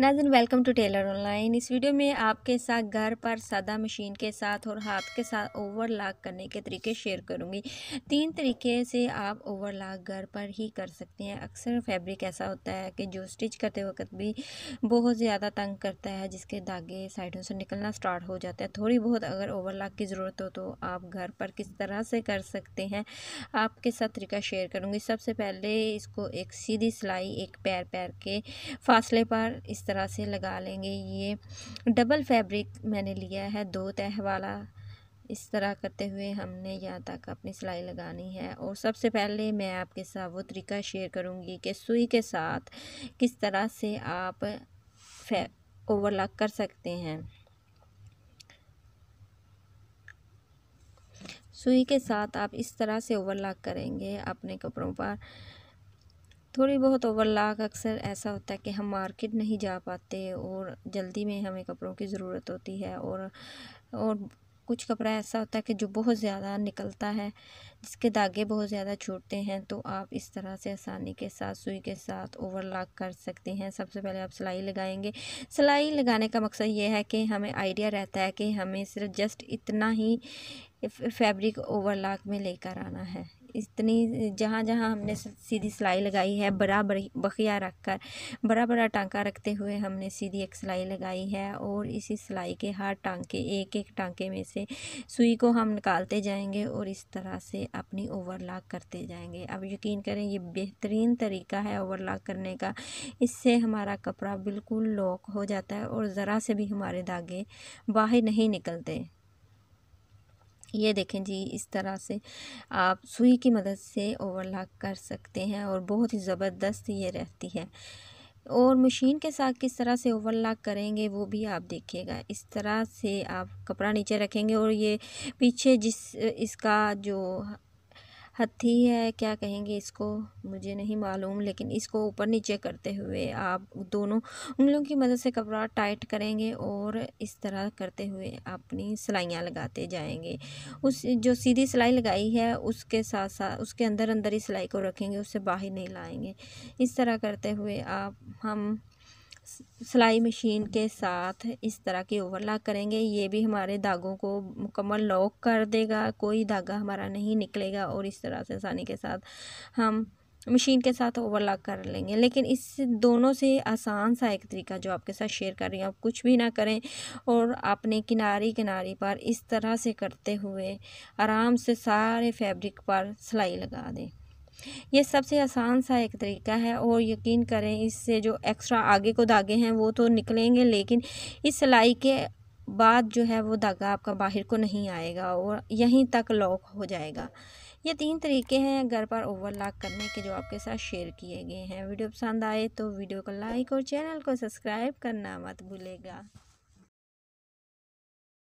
नाजन welcome to tailor online इस video में आपके साथ घर पर सादा मशीन के साथ और हाथ के साथ ओवरलॉक करने के तरीके शेयर करूंगी तीन तरीके से आप ओवरलॉक घर पर ही कर सकते हैं अक्सर फैब्रिक ऐसा होता है कि जो स्टिच करते वक्त भी बहुत ज़्यादा तंग करता है जिसके धागे साइडों से निकलना स्टार्ट हो जाता है थोड़ी बहुत अगर लॉक की ज़रूरत हो तो आप घर पर किस तरह से कर सकते हैं आपके साथ तरीका शेयर करूँगी सबसे पहले इसको एक सीधी सिलाई एक पैर पैर के फासले पर इस तरह से लगा लेंगे ये डबल फैब्रिक मैंने लिया है दो तह वाला इस तरह करते हुए हमने यहाँ तक अपनी सिलाई लगानी है और सबसे पहले मैं आपके साथ वो तरीका शेयर करूँगी कि सुई के साथ किस तरह से आप ओवरलॉक कर सकते हैं सुई के साथ आप इस तरह से ओवरलॉक करेंगे अपने कपड़ों पर थोड़ी बहुत ओवरलाक अक्सर ऐसा होता है कि हम मार्केट नहीं जा पाते और जल्दी में हमें कपड़ों की ज़रूरत होती है और और कुछ कपड़ा ऐसा होता है कि जो बहुत ज़्यादा निकलता है जिसके धागे बहुत ज़्यादा छूटते हैं तो आप इस तरह से आसानी के साथ सुई के साथ ओवरलॉक कर सकते हैं सबसे पहले आप सिलाई लगाएंगे सिलाई लगाने का मकसद ये है कि हमें आइडिया रहता है कि हमें सिर्फ जस्ट इतना ही फैब्रिक ओवरलॉक में लेकर आना है इतनी जहाँ जहाँ हमने सीधी सिलाई लगाई है बराबर बखिया रख कर बड़ा बड़ा टांका रखते हुए हमने सीधी एक सिलाई लगाई है और इसी सिलाई के हर टांके एक एक टांके में से सुई को हम निकालते जाएंगे और इस तरह से अपनी ओवरलॉक करते जाएंगे अब यकीन करें ये बेहतरीन तरीका है ओवरलॉक करने का इससे हमारा कपड़ा बिल्कुल लॉक हो जाता है और ज़रा से भी हमारे धागे बाहर नहीं निकलते ये देखें जी इस तरह से आप सुई की मदद से ओवरलॉक कर सकते हैं और बहुत ही ज़बरदस्त ये रहती है और मशीन के साथ किस तरह से ओवरलॉक करेंगे वो भी आप देखिएगा इस तरह से आप कपड़ा नीचे रखेंगे और ये पीछे जिस इसका जो हथी है क्या कहेंगे इसको मुझे नहीं मालूम लेकिन इसको ऊपर नीचे करते हुए आप दोनों उंगलियों की मदद से कपड़ा टाइट करेंगे और इस तरह करते हुए अपनी सिलाइयाँ लगाते जाएंगे उस जो सीधी सिलाई लगाई है उसके साथ साथ उसके अंदर अंदर ही सिलाई को रखेंगे उससे बाहर नहीं लाएंगे इस तरह करते हुए आप हम सिलाई मशीन के साथ इस तरह के ओवरलॉक करेंगे ये भी हमारे धागों को मुकम्मल लॉक कर देगा कोई धागा हमारा नहीं निकलेगा और इस तरह से आसानी के साथ हम मशीन के साथ ओवरलॉक कर लेंगे लेकिन इस दोनों से आसान सा एक तरीका जो आपके साथ शेयर कर रही हूँ आप कुछ भी ना करें और आपने किनारी किनारी पर इस तरह से करते हुए आराम से सारे फैब्रिक पर सिलाई लगा दें ये सबसे आसान सा एक तरीका है और यकीन करें इससे जो एक्स्ट्रा आगे को धागे हैं वो तो निकलेंगे लेकिन इस सिलाई के बाद जो है वो धागा आपका बाहर को नहीं आएगा और यहीं तक लॉक हो जाएगा ये तीन तरीके हैं घर पर ओवरलॉक करने के जो आपके साथ शेयर किए गए हैं वीडियो पसंद आए तो वीडियो को लाइक और चैनल को सब्सक्राइब करना मत भूलेगा